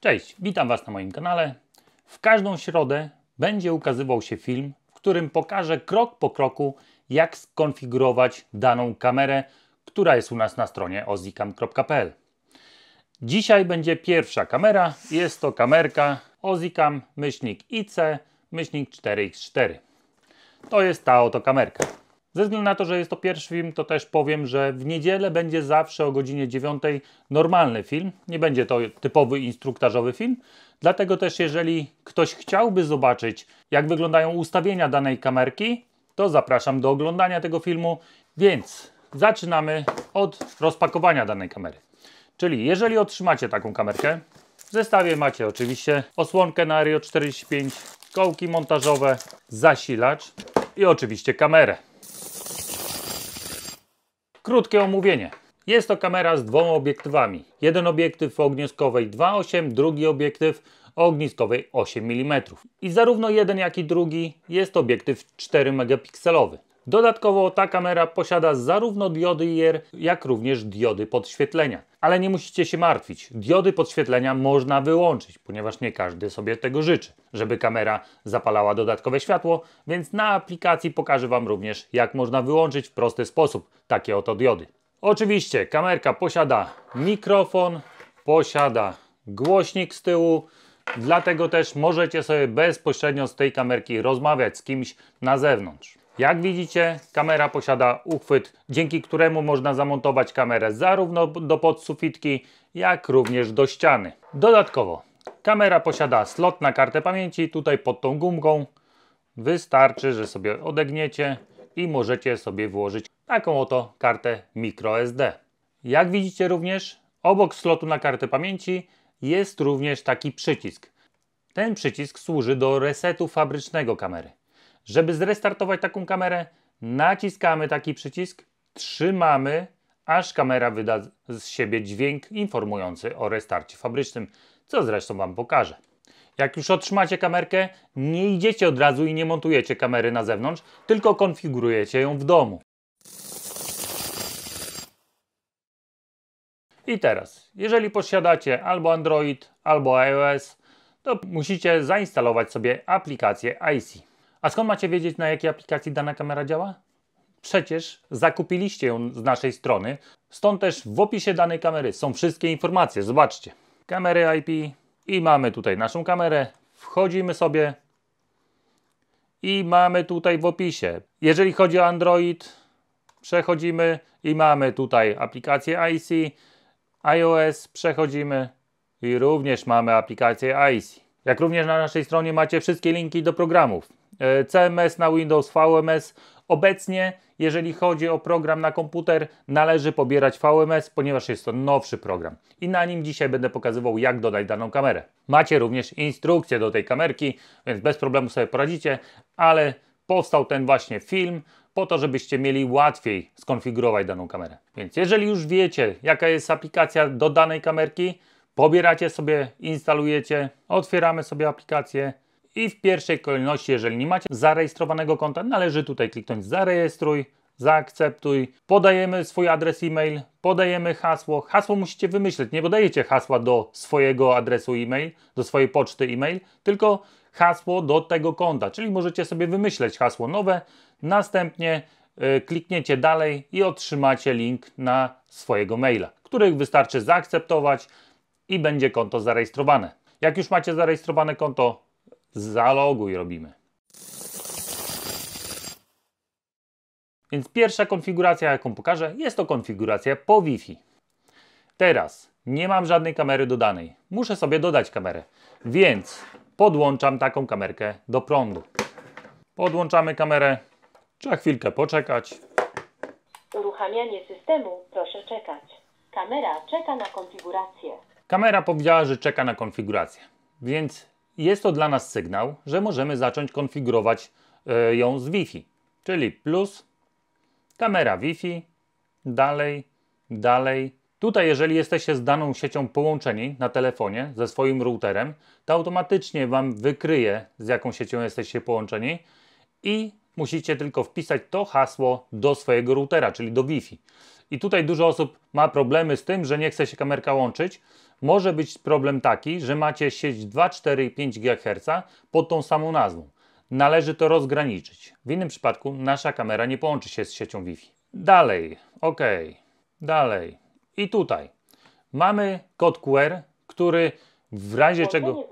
Cześć, witam Was na moim kanale. W każdą środę będzie ukazywał się film, w którym pokażę krok po kroku, jak skonfigurować daną kamerę, która jest u nas na stronie ozicam.pl. Dzisiaj będzie pierwsza kamera. Jest to kamerka Ozicam myślnik IC myślnik 4x4. To jest ta oto kamerka. Ze względu na to, że jest to pierwszy film, to też powiem, że w niedzielę będzie zawsze o godzinie 9 normalny film. Nie będzie to typowy instruktażowy film. Dlatego też, jeżeli ktoś chciałby zobaczyć, jak wyglądają ustawienia danej kamerki, to zapraszam do oglądania tego filmu. Więc zaczynamy od rozpakowania danej kamery. Czyli jeżeli otrzymacie taką kamerkę, w zestawie macie oczywiście osłonkę na Rio 45, kołki montażowe, zasilacz i oczywiście kamerę. Krótkie omówienie. Jest to kamera z dwoma obiektywami. Jeden obiektyw ogniskowej 2.8, drugi obiektyw ogniskowej 8 mm. I zarówno jeden jak i drugi jest obiektyw 4 megapikselowy. Dodatkowo ta kamera posiada zarówno diody IR, jak również diody podświetlenia. Ale nie musicie się martwić, diody podświetlenia można wyłączyć, ponieważ nie każdy sobie tego życzy, żeby kamera zapalała dodatkowe światło, więc na aplikacji pokażę Wam również, jak można wyłączyć w prosty sposób takie oto diody. Oczywiście kamerka posiada mikrofon, posiada głośnik z tyłu, dlatego też możecie sobie bezpośrednio z tej kamerki rozmawiać z kimś na zewnątrz. Jak widzicie, kamera posiada uchwyt, dzięki któremu można zamontować kamerę zarówno do podsufitki, jak również do ściany. Dodatkowo, kamera posiada slot na kartę pamięci, tutaj pod tą gumką. Wystarczy, że sobie odegniecie i możecie sobie włożyć taką oto kartę microSD. Jak widzicie również, obok slotu na kartę pamięci jest również taki przycisk. Ten przycisk służy do resetu fabrycznego kamery. Żeby zrestartować taką kamerę, naciskamy taki przycisk, trzymamy, aż kamera wyda z siebie dźwięk informujący o restarcie fabrycznym, co zresztą Wam pokażę. Jak już otrzymacie kamerkę, nie idziecie od razu i nie montujecie kamery na zewnątrz, tylko konfigurujecie ją w domu. I teraz, jeżeli posiadacie albo Android, albo iOS, to musicie zainstalować sobie aplikację IC. A skąd macie wiedzieć, na jakiej aplikacji dana kamera działa? Przecież zakupiliście ją z naszej strony, stąd też w opisie danej kamery są wszystkie informacje. Zobaczcie, kamery IP i mamy tutaj naszą kamerę. Wchodzimy sobie i mamy tutaj w opisie. Jeżeli chodzi o Android, przechodzimy i mamy tutaj aplikację IC, iOS, przechodzimy i również mamy aplikację IC. Jak również na naszej stronie macie wszystkie linki do programów. E, CMS na Windows, VMS. Obecnie, jeżeli chodzi o program na komputer, należy pobierać VMS, ponieważ jest to nowszy program. I na nim dzisiaj będę pokazywał, jak dodać daną kamerę. Macie również instrukcję do tej kamerki, więc bez problemu sobie poradzicie, ale powstał ten właśnie film po to, żebyście mieli łatwiej skonfigurować daną kamerę. Więc jeżeli już wiecie, jaka jest aplikacja do danej kamerki, pobieracie sobie, instalujecie, otwieramy sobie aplikację, i w pierwszej kolejności, jeżeli nie macie zarejestrowanego konta, należy tutaj kliknąć zarejestruj, zaakceptuj, podajemy swój adres e-mail, podajemy hasło. Hasło musicie wymyśleć, nie podajecie hasła do swojego adresu e-mail, do swojej poczty e-mail, tylko hasło do tego konta, czyli możecie sobie wymyśleć hasło nowe, następnie e, klikniecie dalej i otrzymacie link na swojego maila, których wystarczy zaakceptować i będzie konto zarejestrowane. Jak już macie zarejestrowane konto, Zaloguj robimy. Więc pierwsza konfiguracja, jaką pokażę, jest to konfiguracja po Wi-Fi. Teraz nie mam żadnej kamery dodanej. Muszę sobie dodać kamerę. Więc podłączam taką kamerkę do prądu. Podłączamy kamerę. Trzeba chwilkę poczekać. Uruchamianie systemu. Proszę czekać. Kamera czeka na konfigurację. Kamera powiedziała, że czeka na konfigurację. Więc jest to dla nas sygnał, że możemy zacząć konfigurować e, ją z Wi-Fi, czyli plus, kamera Wi-Fi, dalej, dalej. Tutaj, jeżeli jesteście z daną siecią połączeni na telefonie ze swoim routerem, to automatycznie Wam wykryje, z jaką siecią jesteście połączeni i musicie tylko wpisać to hasło do swojego routera, czyli do Wi-Fi. I tutaj dużo osób ma problemy z tym, że nie chce się kamerka łączyć, może być problem taki, że macie sieć 2, 4 i 5 GHz pod tą samą nazwą. Należy to rozgraniczyć. W innym przypadku nasza kamera nie połączy się z siecią Wi-Fi. Dalej, ok, dalej. I tutaj mamy kod QR, który w razie czego.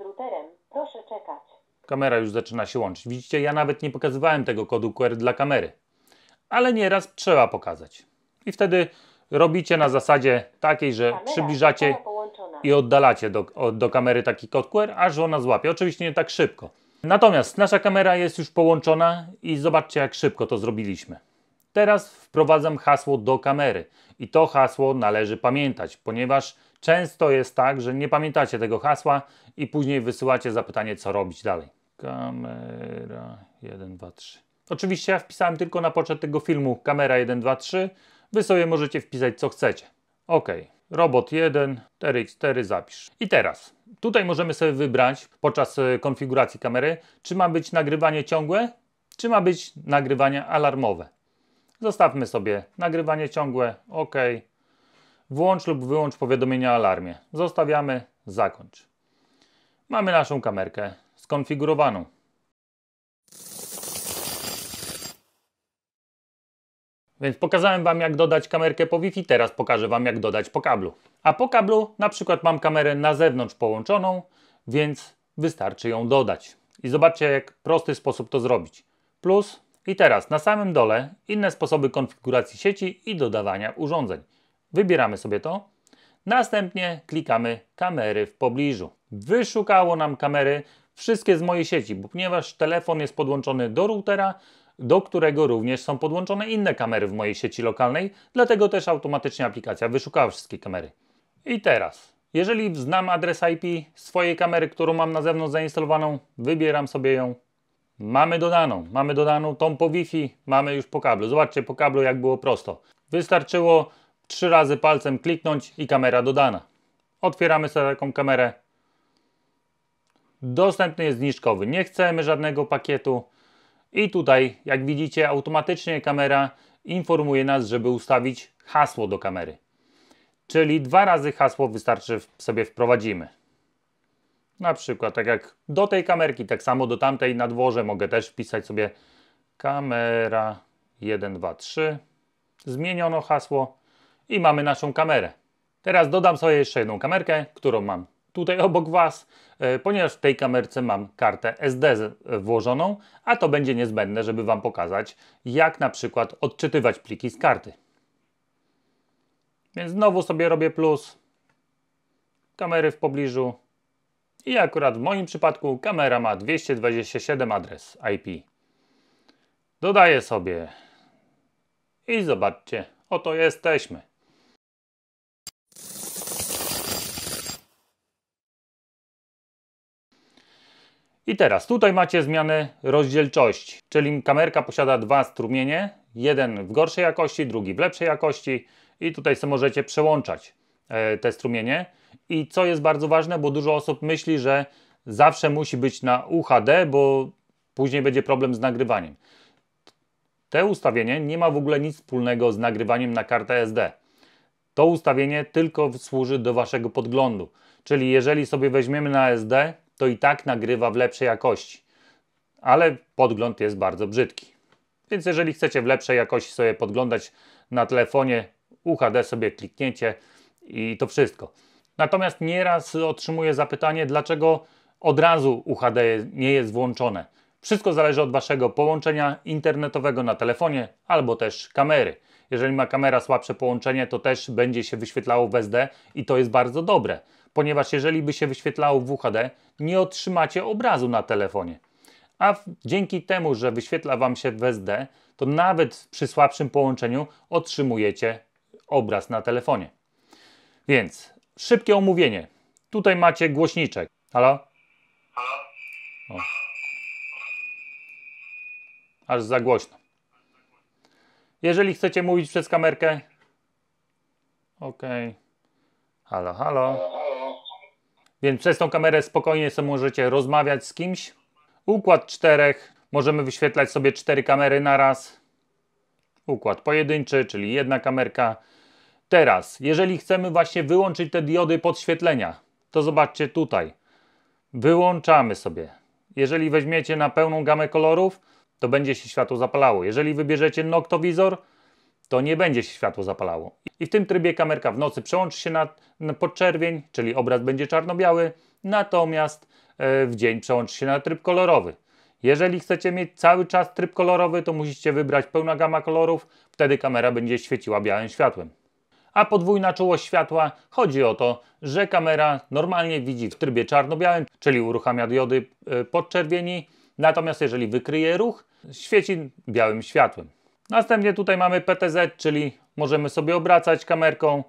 Kamera już zaczyna się łączyć. Widzicie, ja nawet nie pokazywałem tego kodu QR dla kamery, ale nieraz trzeba pokazać. I wtedy robicie na zasadzie takiej, że przybliżacie i oddalacie do, do kamery taki kod QR, aż ona złapie. Oczywiście nie tak szybko. Natomiast nasza kamera jest już połączona i zobaczcie jak szybko to zrobiliśmy. Teraz wprowadzam hasło do kamery i to hasło należy pamiętać, ponieważ często jest tak, że nie pamiętacie tego hasła i później wysyłacie zapytanie co robić dalej. Kamera 1, 2, 3. Oczywiście ja wpisałem tylko na początek tego filmu kamera 1, 2, 3. Wy sobie możecie wpisać co chcecie. OK robot 1, 4x4 zapisz. I teraz, tutaj możemy sobie wybrać podczas e, konfiguracji kamery, czy ma być nagrywanie ciągłe, czy ma być nagrywanie alarmowe. Zostawmy sobie nagrywanie ciągłe, OK. Włącz lub wyłącz powiadomienia o alarmie. Zostawiamy, zakończ. Mamy naszą kamerkę skonfigurowaną. Więc pokazałem Wam, jak dodać kamerkę po Wi-Fi, teraz pokażę Wam, jak dodać po kablu. A po kablu na przykład mam kamerę na zewnątrz połączoną, więc wystarczy ją dodać. I zobaczcie, jak prosty sposób to zrobić. Plus i teraz na samym dole inne sposoby konfiguracji sieci i dodawania urządzeń. Wybieramy sobie to. Następnie klikamy kamery w pobliżu. Wyszukało nam kamery wszystkie z mojej sieci, bo ponieważ telefon jest podłączony do routera, do którego również są podłączone inne kamery w mojej sieci lokalnej, dlatego też automatycznie aplikacja wyszukała wszystkie kamery. I teraz, jeżeli znam adres IP swojej kamery, którą mam na zewnątrz zainstalowaną, wybieram sobie ją. Mamy dodaną, mamy dodaną tą po Wi-Fi, mamy już po kablu. Zobaczcie po kablu jak było prosto. Wystarczyło trzy razy palcem kliknąć i kamera dodana. Otwieramy sobie taką kamerę. Dostępny jest zniżkowy. Nie chcemy żadnego pakietu. I tutaj, jak widzicie, automatycznie kamera informuje nas, żeby ustawić hasło do kamery. Czyli dwa razy hasło wystarczy sobie wprowadzimy. Na przykład, tak jak do tej kamerki, tak samo do tamtej na dworze mogę też wpisać sobie kamera 1, 2, 3. Zmieniono hasło i mamy naszą kamerę. Teraz dodam sobie jeszcze jedną kamerkę, którą mam tutaj obok Was, e, ponieważ w tej kamerce mam kartę SD włożoną, a to będzie niezbędne, żeby Wam pokazać, jak na przykład odczytywać pliki z karty. Więc znowu sobie robię plus, kamery w pobliżu i akurat w moim przypadku kamera ma 227 adres IP. Dodaję sobie i zobaczcie, oto jesteśmy. I teraz tutaj macie zmianę rozdzielczości, czyli kamerka posiada dwa strumienie, jeden w gorszej jakości, drugi w lepszej jakości i tutaj sobie możecie przełączać e, te strumienie. I co jest bardzo ważne, bo dużo osób myśli, że zawsze musi być na UHD, bo później będzie problem z nagrywaniem. Te ustawienie nie ma w ogóle nic wspólnego z nagrywaniem na kartę SD. To ustawienie tylko służy do Waszego podglądu. Czyli jeżeli sobie weźmiemy na SD, to i tak nagrywa w lepszej jakości. Ale podgląd jest bardzo brzydki. Więc jeżeli chcecie w lepszej jakości sobie podglądać na telefonie, UHD sobie klikniecie i to wszystko. Natomiast nieraz otrzymuję zapytanie, dlaczego od razu UHD nie jest włączone. Wszystko zależy od Waszego połączenia internetowego na telefonie albo też kamery. Jeżeli ma kamera słabsze połączenie, to też będzie się wyświetlało w SD i to jest bardzo dobre ponieważ jeżeli by się wyświetlało w WHD, nie otrzymacie obrazu na telefonie. A dzięki temu, że wyświetla Wam się w SD, to nawet przy słabszym połączeniu otrzymujecie obraz na telefonie. Więc szybkie omówienie. Tutaj macie głośniczek. Halo? Halo? O. Aż za głośno. Jeżeli chcecie mówić przez kamerkę. ok. Halo, halo. Więc przez tą kamerę spokojnie sobie możecie rozmawiać z kimś. Układ czterech. Możemy wyświetlać sobie cztery kamery na raz. Układ pojedynczy, czyli jedna kamerka. Teraz, jeżeli chcemy właśnie wyłączyć te diody podświetlenia, to zobaczcie tutaj. Wyłączamy sobie. Jeżeli weźmiecie na pełną gamę kolorów, to będzie się światło zapalało. Jeżeli wybierzecie noktowizor, to nie będzie się światło zapalało. I w tym trybie kamerka w nocy przełączy się na, na podczerwień, czyli obraz będzie czarno-biały, natomiast e, w dzień przełączy się na tryb kolorowy. Jeżeli chcecie mieć cały czas tryb kolorowy, to musicie wybrać pełna gama kolorów, wtedy kamera będzie świeciła białym światłem. A podwójna czułość światła chodzi o to, że kamera normalnie widzi w trybie czarno-białym, czyli uruchamia diody e, podczerwieni, natomiast jeżeli wykryje ruch, świeci białym światłem. Następnie tutaj mamy PTZ, czyli możemy sobie obracać kamerką.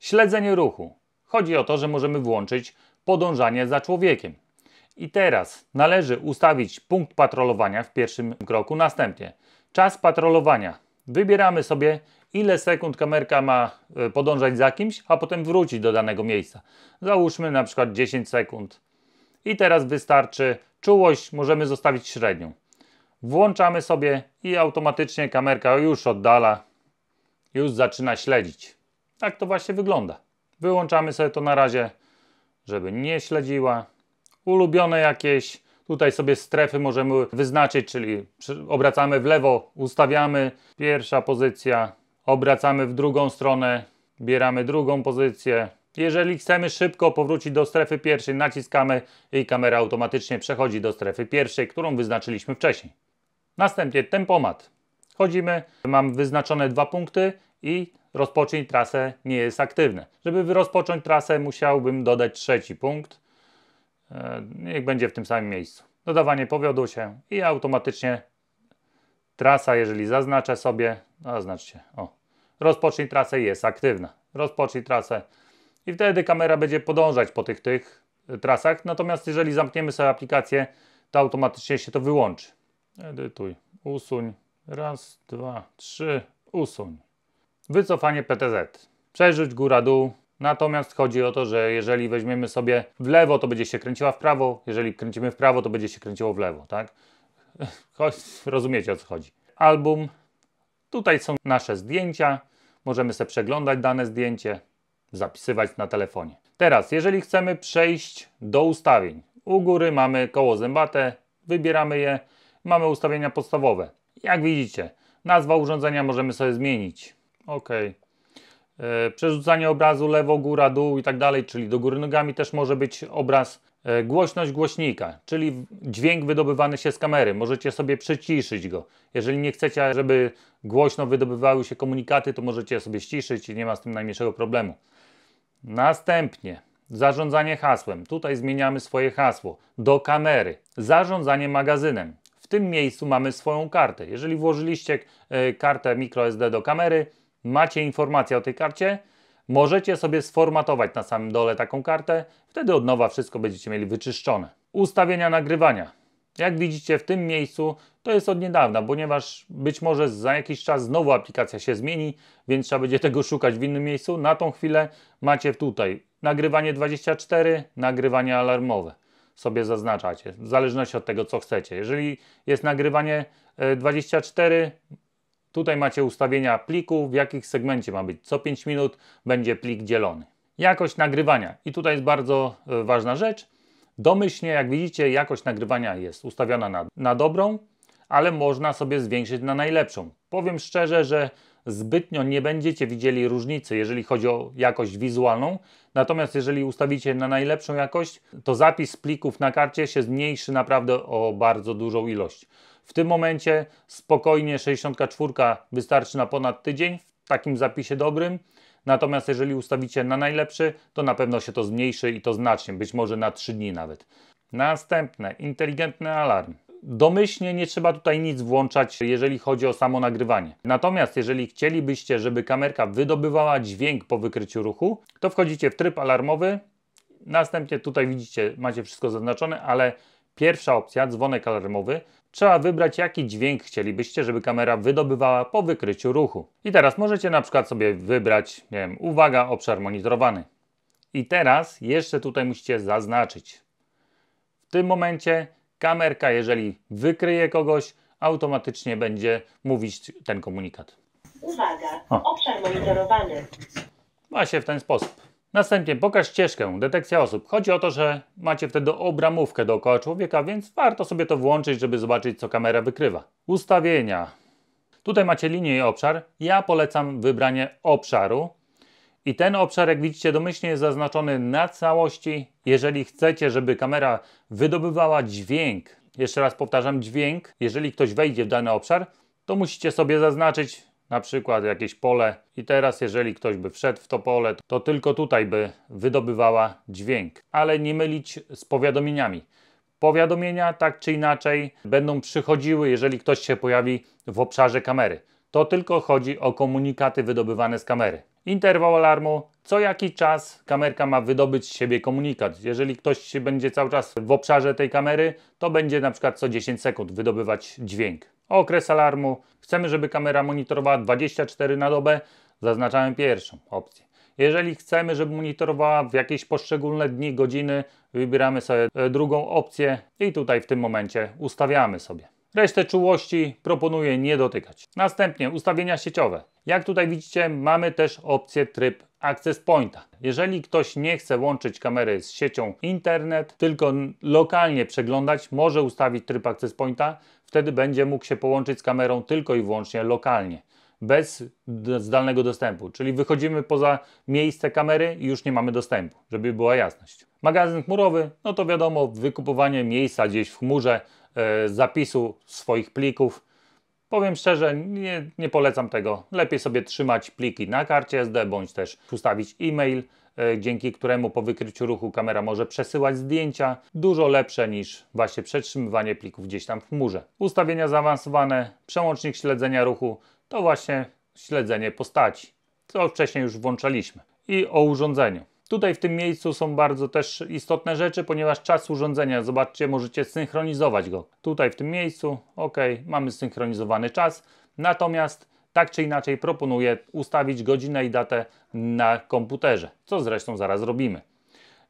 Śledzenie ruchu. Chodzi o to, że możemy włączyć podążanie za człowiekiem. I teraz należy ustawić punkt patrolowania w pierwszym kroku. Następnie czas patrolowania. Wybieramy sobie ile sekund kamerka ma e, podążać za kimś, a potem wrócić do danego miejsca. Załóżmy na przykład 10 sekund. I teraz wystarczy czułość, możemy zostawić średnią. Włączamy sobie i automatycznie kamerka już oddala, już zaczyna śledzić. Tak to właśnie wygląda. Wyłączamy sobie to na razie, żeby nie śledziła. Ulubione jakieś, tutaj sobie strefy możemy wyznaczyć, czyli obracamy w lewo, ustawiamy pierwsza pozycja, obracamy w drugą stronę, bieramy drugą pozycję. Jeżeli chcemy szybko powrócić do strefy pierwszej, naciskamy i kamera automatycznie przechodzi do strefy pierwszej, którą wyznaczyliśmy wcześniej. Następnie tempomat. Chodzimy, mam wyznaczone dwa punkty i rozpocznij trasę nie jest aktywne. Żeby rozpocząć trasę musiałbym dodać trzeci punkt. E, niech będzie w tym samym miejscu. Dodawanie powiodło się i automatycznie trasa, jeżeli zaznaczę sobie, zaznaczcie, o, rozpocznij trasę jest aktywna. Rozpocznij trasę i wtedy kamera będzie podążać po tych, tych e, trasach. Natomiast jeżeli zamkniemy sobie aplikację, to automatycznie się to wyłączy. Edytuj. Usuń. Raz, dwa, trzy. Usuń. Wycofanie PTZ. Przerzuć góra-dół. Natomiast chodzi o to, że jeżeli weźmiemy sobie w lewo, to będzie się kręciła w prawo. Jeżeli kręcimy w prawo, to będzie się kręciło w lewo, tak? Choć rozumiecie o co chodzi. Album. Tutaj są nasze zdjęcia. Możemy sobie przeglądać dane zdjęcie, zapisywać na telefonie. Teraz, jeżeli chcemy przejść do ustawień. U góry mamy koło zębate, wybieramy je mamy ustawienia podstawowe. Jak widzicie, nazwa urządzenia możemy sobie zmienić. OK. E, przerzucanie obrazu lewo, góra, dół i tak dalej, czyli do góry nogami też może być obraz. E, głośność głośnika, czyli dźwięk wydobywany się z kamery. Możecie sobie przyciszyć go. Jeżeli nie chcecie, żeby głośno wydobywały się komunikaty, to możecie sobie ściszyć i nie ma z tym najmniejszego problemu. Następnie zarządzanie hasłem. Tutaj zmieniamy swoje hasło do kamery. Zarządzanie magazynem tym miejscu mamy swoją kartę. Jeżeli włożyliście e, kartę microSD do kamery, macie informację o tej karcie, możecie sobie sformatować na samym dole taką kartę, wtedy od nowa wszystko będziecie mieli wyczyszczone. Ustawienia nagrywania. Jak widzicie w tym miejscu to jest od niedawna, ponieważ być może za jakiś czas znowu aplikacja się zmieni, więc trzeba będzie tego szukać w innym miejscu. Na tą chwilę macie tutaj nagrywanie 24, nagrywanie alarmowe sobie zaznaczacie, w zależności od tego, co chcecie. Jeżeli jest nagrywanie 24, e, tutaj macie ustawienia pliku, w jakich segmencie ma być. Co 5 minut będzie plik dzielony. Jakość nagrywania. I tutaj jest bardzo e, ważna rzecz. Domyślnie, jak widzicie, jakość nagrywania jest ustawiona na, na dobrą, ale można sobie zwiększyć na najlepszą. Powiem szczerze, że zbytnio nie będziecie widzieli różnicy, jeżeli chodzi o jakość wizualną. Natomiast jeżeli ustawicie na najlepszą jakość, to zapis plików na karcie się zmniejszy naprawdę o bardzo dużą ilość. W tym momencie spokojnie 64 wystarczy na ponad tydzień w takim zapisie dobrym. Natomiast jeżeli ustawicie na najlepszy, to na pewno się to zmniejszy i to znacznie, być może na 3 dni nawet. Następne, inteligentny alarm domyślnie nie trzeba tutaj nic włączać, jeżeli chodzi o samo nagrywanie. Natomiast jeżeli chcielibyście, żeby kamerka wydobywała dźwięk po wykryciu ruchu, to wchodzicie w tryb alarmowy. Następnie tutaj widzicie, macie wszystko zaznaczone, ale pierwsza opcja, dzwonek alarmowy, trzeba wybrać jaki dźwięk chcielibyście, żeby kamera wydobywała po wykryciu ruchu. I teraz możecie na przykład sobie wybrać, nie wiem, uwaga, obszar monitorowany. I teraz jeszcze tutaj musicie zaznaczyć. W tym momencie Kamerka, jeżeli wykryje kogoś, automatycznie będzie mówić ten komunikat. Uwaga, o. obszar monitorowany. Właśnie w ten sposób. Następnie pokaż ścieżkę, detekcja osób. Chodzi o to, że macie wtedy obramówkę dookoła człowieka, więc warto sobie to włączyć, żeby zobaczyć, co kamera wykrywa. Ustawienia. Tutaj macie linię i obszar. Ja polecam wybranie obszaru, i ten obszar, jak widzicie, domyślnie jest zaznaczony na całości. Jeżeli chcecie, żeby kamera wydobywała dźwięk, jeszcze raz powtarzam, dźwięk, jeżeli ktoś wejdzie w dany obszar, to musicie sobie zaznaczyć na przykład jakieś pole i teraz jeżeli ktoś by wszedł w to pole, to tylko tutaj by wydobywała dźwięk. Ale nie mylić z powiadomieniami. Powiadomienia tak czy inaczej będą przychodziły, jeżeli ktoś się pojawi w obszarze kamery. To tylko chodzi o komunikaty wydobywane z kamery interwał alarmu, co jaki czas kamerka ma wydobyć z siebie komunikat. Jeżeli ktoś będzie cały czas w obszarze tej kamery, to będzie na przykład co 10 sekund wydobywać dźwięk. Okres alarmu. Chcemy, żeby kamera monitorowała 24 na dobę, zaznaczamy pierwszą opcję. Jeżeli chcemy, żeby monitorowała w jakieś poszczególne dni, godziny, wybieramy sobie e, drugą opcję i tutaj w tym momencie ustawiamy sobie. Resztę czułości proponuję nie dotykać. Następnie ustawienia sieciowe. Jak tutaj widzicie, mamy też opcję tryb Access Pointa. Jeżeli ktoś nie chce łączyć kamery z siecią internet, tylko lokalnie przeglądać, może ustawić tryb Access Pointa. Wtedy będzie mógł się połączyć z kamerą tylko i wyłącznie lokalnie, bez zdalnego dostępu. Czyli wychodzimy poza miejsce kamery i już nie mamy dostępu, żeby była jasność. Magazyn chmurowy, no to wiadomo, wykupowanie miejsca gdzieś w chmurze E, zapisu swoich plików. Powiem szczerze, nie, nie polecam tego. Lepiej sobie trzymać pliki na karcie SD, bądź też ustawić e-mail, e, dzięki któremu po wykryciu ruchu kamera może przesyłać zdjęcia. Dużo lepsze niż właśnie przetrzymywanie plików gdzieś tam w chmurze. Ustawienia zaawansowane, przełącznik śledzenia ruchu to właśnie śledzenie postaci, co wcześniej już włączaliśmy. I o urządzeniu. Tutaj w tym miejscu są bardzo też istotne rzeczy, ponieważ czas urządzenia, zobaczcie, możecie synchronizować go. Tutaj w tym miejscu, ok, mamy synchronizowany czas, natomiast tak czy inaczej proponuję ustawić godzinę i datę na komputerze, co zresztą zaraz robimy.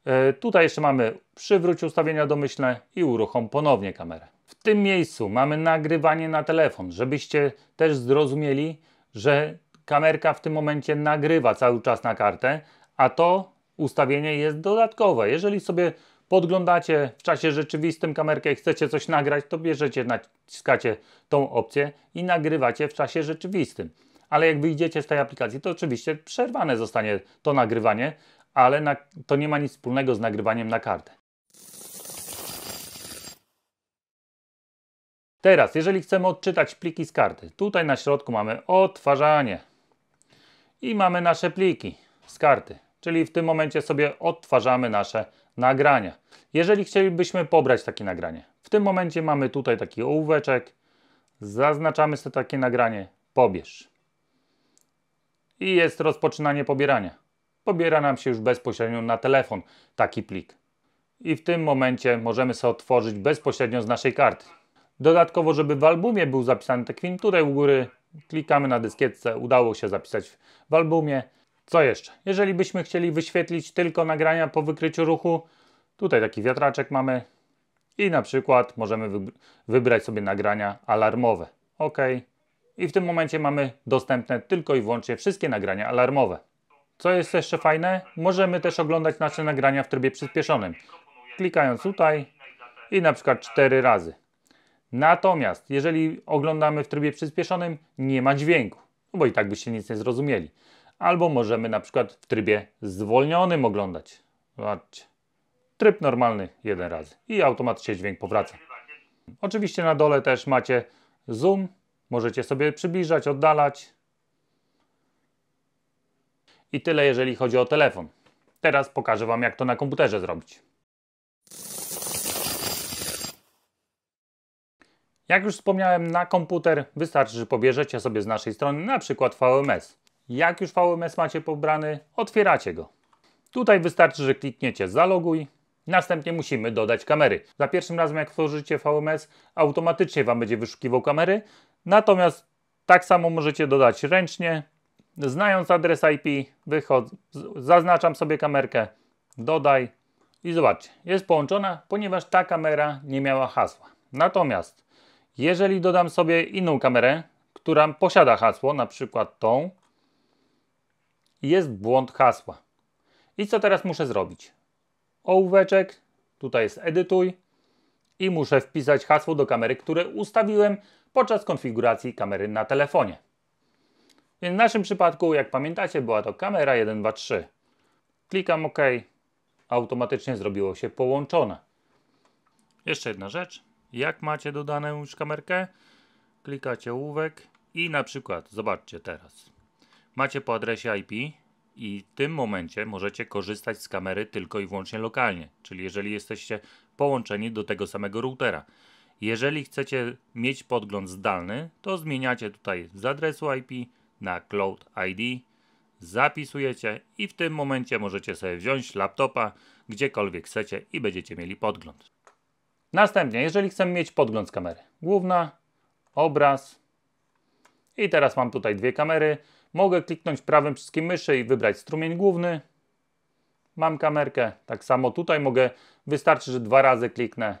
E, tutaj jeszcze mamy przywróć ustawienia domyślne i uruchom ponownie kamerę. W tym miejscu mamy nagrywanie na telefon, żebyście też zrozumieli, że kamerka w tym momencie nagrywa cały czas na kartę, a to ustawienie jest dodatkowe. Jeżeli sobie podglądacie w czasie rzeczywistym kamerkę i chcecie coś nagrać, to bierzecie, naciskacie tą opcję i nagrywacie w czasie rzeczywistym. Ale jak wyjdziecie z tej aplikacji, to oczywiście przerwane zostanie to nagrywanie, ale na, to nie ma nic wspólnego z nagrywaniem na kartę. Teraz, jeżeli chcemy odczytać pliki z karty, tutaj na środku mamy odtwarzanie i mamy nasze pliki z karty czyli w tym momencie sobie odtwarzamy nasze nagrania. Jeżeli chcielibyśmy pobrać takie nagranie, w tym momencie mamy tutaj taki ołóweczek, zaznaczamy sobie takie nagranie, pobierz. I jest rozpoczynanie pobierania. Pobiera nam się już bezpośrednio na telefon taki plik. I w tym momencie możemy sobie otworzyć bezpośrednio z naszej karty. Dodatkowo, żeby w albumie był zapisany tekwin, tutaj u góry klikamy na dyskietce, udało się zapisać w albumie. Co jeszcze? Jeżeli byśmy chcieli wyświetlić tylko nagrania po wykryciu ruchu, tutaj taki wiatraczek mamy i na przykład możemy wybrać sobie nagrania alarmowe. OK. I w tym momencie mamy dostępne tylko i wyłącznie wszystkie nagrania alarmowe. Co jest jeszcze fajne? Możemy też oglądać nasze nagrania w trybie przyspieszonym. Klikając tutaj i na przykład 4 razy. Natomiast jeżeli oglądamy w trybie przyspieszonym, nie ma dźwięku, bo i tak byście nic nie zrozumieli albo możemy na przykład w trybie zwolnionym oglądać. Zobaczcie. Tryb normalny jeden raz i automatycznie dźwięk powraca. Oczywiście na dole też macie zoom. Możecie sobie przybliżać, oddalać. I tyle jeżeli chodzi o telefon. Teraz pokażę Wam jak to na komputerze zrobić. Jak już wspomniałem, na komputer wystarczy, że pobierzecie sobie z naszej strony na przykład VMS. Jak już VMS macie pobrany, otwieracie go. Tutaj wystarczy, że klikniecie zaloguj. Następnie musimy dodać kamery. Za pierwszym razem jak tworzycie VMS, automatycznie Wam będzie wyszukiwał kamery. Natomiast tak samo możecie dodać ręcznie. Znając adres IP, wychod, zaznaczam sobie kamerkę, dodaj i zobaczcie, jest połączona, ponieważ ta kamera nie miała hasła. Natomiast jeżeli dodam sobie inną kamerę, która posiada hasło, na przykład tą, jest błąd hasła. I co teraz muszę zrobić? Ołóweczek, tutaj jest edytuj i muszę wpisać hasło do kamery, które ustawiłem podczas konfiguracji kamery na telefonie. Więc w naszym przypadku, jak pamiętacie, była to kamera 123. Klikam OK, automatycznie zrobiło się połączone. Jeszcze jedna rzecz. Jak macie dodaną już kamerkę, klikacie ołówek i na przykład, zobaczcie teraz, macie po adresie IP i w tym momencie możecie korzystać z kamery tylko i wyłącznie lokalnie, czyli jeżeli jesteście połączeni do tego samego routera. Jeżeli chcecie mieć podgląd zdalny, to zmieniacie tutaj z adresu IP na Cloud ID, zapisujecie i w tym momencie możecie sobie wziąć laptopa gdziekolwiek chcecie i będziecie mieli podgląd. Następnie, jeżeli chcemy mieć podgląd z kamery, główna, obraz i teraz mam tutaj dwie kamery, Mogę kliknąć prawym przyciskiem myszy i wybrać strumień główny. Mam kamerkę. Tak samo tutaj mogę, wystarczy, że dwa razy kliknę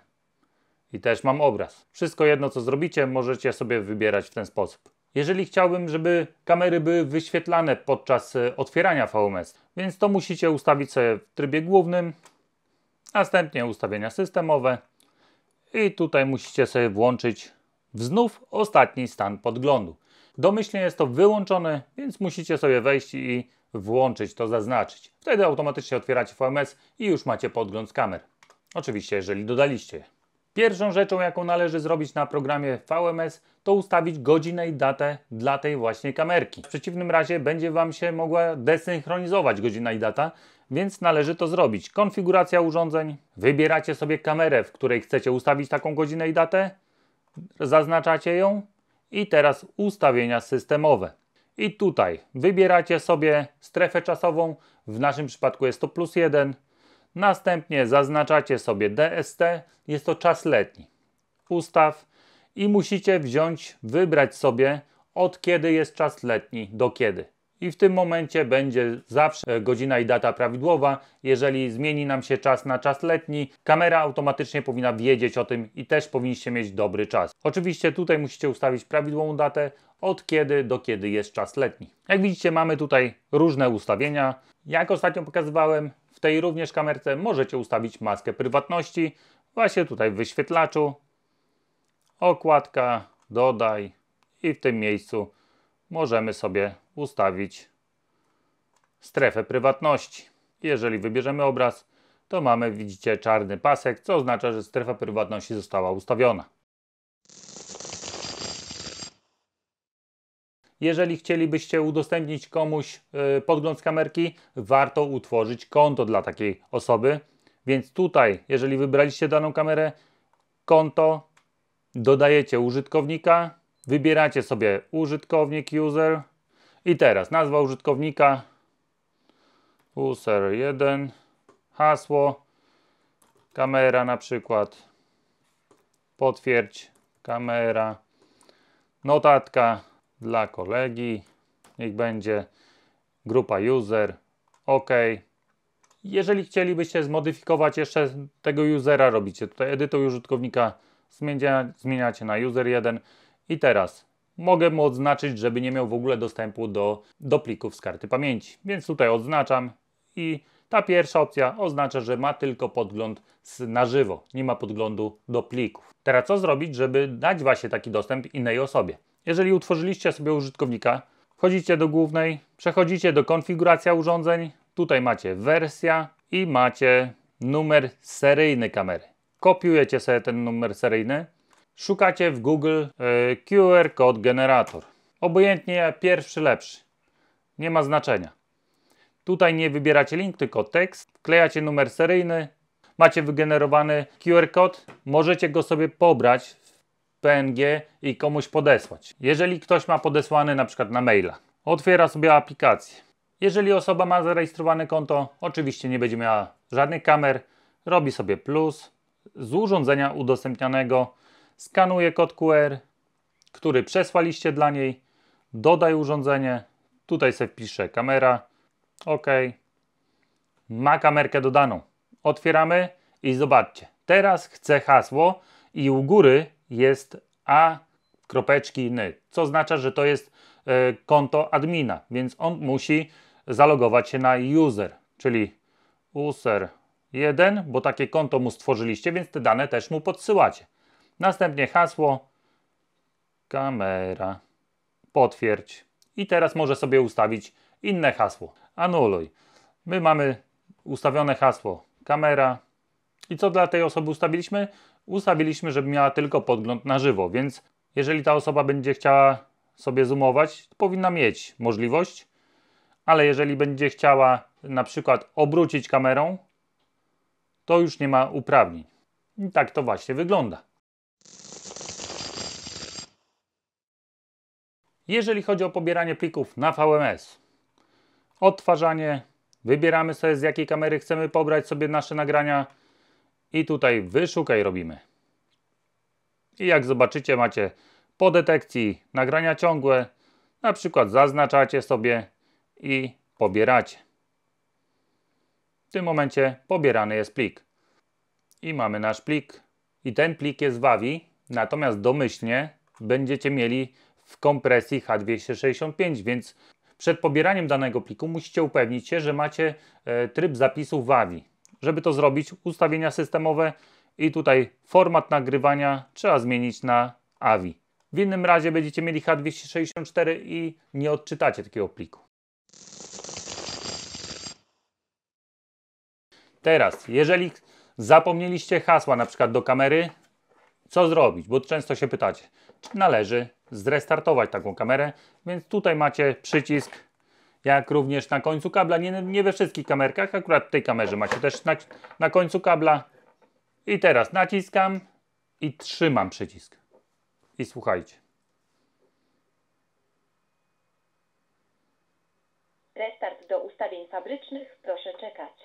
i też mam obraz. Wszystko jedno, co zrobicie, możecie sobie wybierać w ten sposób. Jeżeli chciałbym, żeby kamery były wyświetlane podczas e, otwierania VMS, więc to musicie ustawić sobie w trybie głównym, następnie ustawienia systemowe i tutaj musicie sobie włączyć znów ostatni stan podglądu. Domyślnie jest to wyłączone, więc musicie sobie wejść i włączyć to, zaznaczyć. Wtedy automatycznie otwieracie VMS i już macie podgląd z kamer. Oczywiście, jeżeli dodaliście je. Pierwszą rzeczą, jaką należy zrobić na programie VMS, to ustawić godzinę i datę dla tej właśnie kamerki. W przeciwnym razie będzie Wam się mogła desynchronizować godzina i data, więc należy to zrobić. Konfiguracja urządzeń, wybieracie sobie kamerę, w której chcecie ustawić taką godzinę i datę, zaznaczacie ją i teraz ustawienia systemowe. I tutaj wybieracie sobie strefę czasową, w naszym przypadku jest to plus 1. Następnie zaznaczacie sobie DST, jest to czas letni. Ustaw i musicie wziąć, wybrać sobie od kiedy jest czas letni do kiedy i w tym momencie będzie zawsze godzina i data prawidłowa. Jeżeli zmieni nam się czas na czas letni, kamera automatycznie powinna wiedzieć o tym i też powinniście mieć dobry czas. Oczywiście tutaj musicie ustawić prawidłową datę, od kiedy do kiedy jest czas letni. Jak widzicie mamy tutaj różne ustawienia. Jak ostatnio pokazywałem, w tej również kamerce możecie ustawić maskę prywatności. Właśnie tutaj w wyświetlaczu. Okładka, dodaj i w tym miejscu możemy sobie ustawić strefę prywatności. Jeżeli wybierzemy obraz, to mamy, widzicie, czarny pasek, co oznacza, że strefa prywatności została ustawiona. Jeżeli chcielibyście udostępnić komuś y, podgląd z kamerki, warto utworzyć konto dla takiej osoby. Więc tutaj, jeżeli wybraliście daną kamerę, konto, dodajecie użytkownika, wybieracie sobie użytkownik user, i teraz nazwa użytkownika user1, hasło, kamera na przykład, potwierdź, kamera, notatka dla kolegi, niech będzie grupa user, OK. Jeżeli chcielibyście zmodyfikować jeszcze tego usera, robicie tutaj edytuj użytkownika, zmienia, zmieniacie na user1 i teraz mogę mu odznaczyć, żeby nie miał w ogóle dostępu do, do plików z karty pamięci. Więc tutaj odznaczam i ta pierwsza opcja oznacza, że ma tylko podgląd na żywo, nie ma podglądu do plików. Teraz co zrobić, żeby dać właśnie taki dostęp innej osobie? Jeżeli utworzyliście sobie użytkownika, wchodzicie do głównej, przechodzicie do konfiguracja urządzeń, tutaj macie wersja i macie numer seryjny kamery. Kopiujecie sobie ten numer seryjny, Szukacie w Google e, QR Code Generator. Obojętnie pierwszy, lepszy. Nie ma znaczenia. Tutaj nie wybieracie link, tylko tekst. Wklejacie numer seryjny. Macie wygenerowany QR Code. Możecie go sobie pobrać w PNG i komuś podesłać. Jeżeli ktoś ma podesłany na przykład na maila. Otwiera sobie aplikację. Jeżeli osoba ma zarejestrowane konto, oczywiście nie będzie miała żadnych kamer. Robi sobie plus z urządzenia udostępnianego skanuje kod QR, który przesłaliście dla niej, dodaj urządzenie, tutaj sobie wpiszę kamera, OK. Ma kamerkę dodaną. Otwieramy i zobaczcie. Teraz chcę hasło i u góry jest a kropeczki ny, co oznacza, że to jest y, konto admina, więc on musi zalogować się na user, czyli user 1, bo takie konto mu stworzyliście, więc te dane też mu podsyłacie. Następnie hasło, kamera, potwierdź. I teraz może sobie ustawić inne hasło. Anuluj. My mamy ustawione hasło kamera. I co dla tej osoby ustawiliśmy? Ustawiliśmy, żeby miała tylko podgląd na żywo, więc jeżeli ta osoba będzie chciała sobie zoomować, powinna mieć możliwość, ale jeżeli będzie chciała na przykład obrócić kamerą, to już nie ma uprawnień. I tak to właśnie wygląda. Jeżeli chodzi o pobieranie plików na VMS, odtwarzanie, wybieramy sobie z jakiej kamery chcemy pobrać sobie nasze nagrania i tutaj wyszukaj robimy. I jak zobaczycie macie po detekcji nagrania ciągłe, na przykład zaznaczacie sobie i pobieracie. W tym momencie pobierany jest plik. I mamy nasz plik i ten plik jest w AVI, natomiast domyślnie będziecie mieli w kompresji H265, więc przed pobieraniem danego pliku musicie upewnić się, że macie e, tryb zapisu w AVI. Żeby to zrobić, ustawienia systemowe i tutaj format nagrywania trzeba zmienić na AVI. W innym razie będziecie mieli H264 i nie odczytacie takiego pliku. Teraz, jeżeli Zapomnieliście hasła na przykład do kamery? Co zrobić? Bo często się pytacie. Należy zrestartować taką kamerę, więc tutaj macie przycisk, jak również na końcu kabla, nie, nie we wszystkich kamerkach, akurat w tej kamerze macie też na, na końcu kabla. I teraz naciskam i trzymam przycisk. I słuchajcie. Restart do ustawień fabrycznych, proszę czekać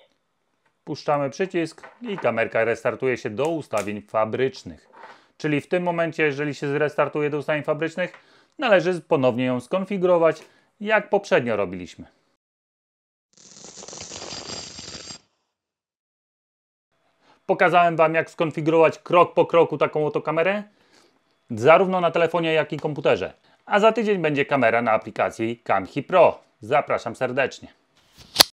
puszczamy przycisk i kamerka restartuje się do ustawień fabrycznych. Czyli w tym momencie, jeżeli się zrestartuje do ustawień fabrycznych, należy ponownie ją skonfigurować, jak poprzednio robiliśmy. Pokazałem Wam, jak skonfigurować krok po kroku taką oto kamerę, zarówno na telefonie, jak i komputerze. A za tydzień będzie kamera na aplikacji Camhi Pro. Zapraszam serdecznie.